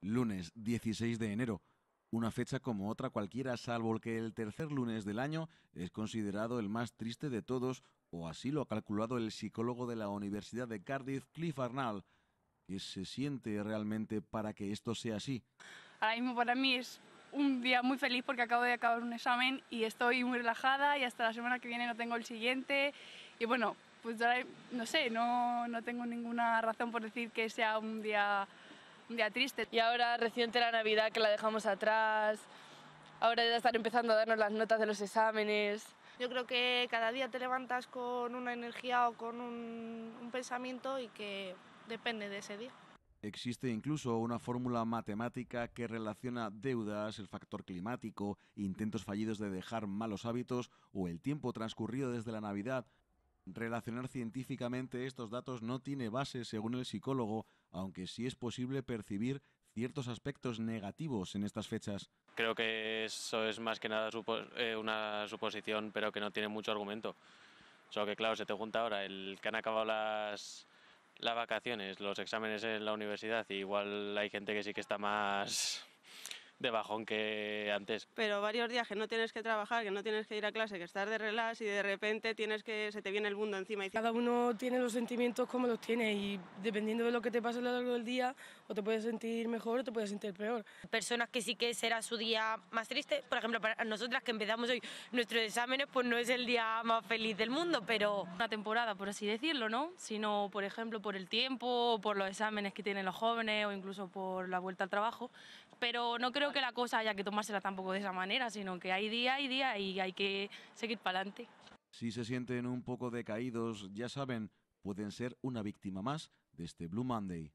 lunes 16 de enero, una fecha como otra cualquiera salvo el que el tercer lunes del año es considerado el más triste de todos, o así lo ha calculado el psicólogo de la Universidad de Cardiff, Cliff Arnall, ¿Qué se siente realmente para que esto sea así. Ahora mismo para mí es un día muy feliz porque acabo de acabar un examen y estoy muy relajada y hasta la semana que viene no tengo el siguiente y bueno, pues no sé, no, no tengo ninguna razón por decir que sea un día día triste. Y ahora reciente la Navidad que la dejamos atrás, ahora ya están empezando a darnos las notas de los exámenes. Yo creo que cada día te levantas con una energía o con un, un pensamiento y que depende de ese día. Existe incluso una fórmula matemática que relaciona deudas, el factor climático, intentos fallidos de dejar malos hábitos o el tiempo transcurrido desde la Navidad Relacionar científicamente estos datos no tiene base, según el psicólogo, aunque sí es posible percibir ciertos aspectos negativos en estas fechas. Creo que eso es más que nada eh, una suposición, pero que no tiene mucho argumento. Solo que claro, se te junta ahora el que han acabado las, las vacaciones, los exámenes en la universidad, y igual hay gente que sí que está más de bajón que antes. Pero varios días que no tienes que trabajar, que no tienes que ir a clase, que estás de relax y de repente tienes que se te viene el mundo encima. Y... Cada uno tiene los sentimientos como los tiene y dependiendo de lo que te pasa a lo largo del día, o te puedes sentir mejor o te puedes sentir peor. Personas que sí que será su día más triste, por ejemplo, para nosotras que empezamos hoy nuestros exámenes, pues no es el día más feliz del mundo, pero una temporada, por así decirlo, ¿no? Sino, por ejemplo, por el tiempo, por los exámenes que tienen los jóvenes o incluso por la vuelta al trabajo. Pero no creo que la cosa haya que tomársela tampoco de esa manera, sino que hay día y día y hay que seguir para adelante. Si se sienten un poco decaídos, ya saben, pueden ser una víctima más de este Blue Monday.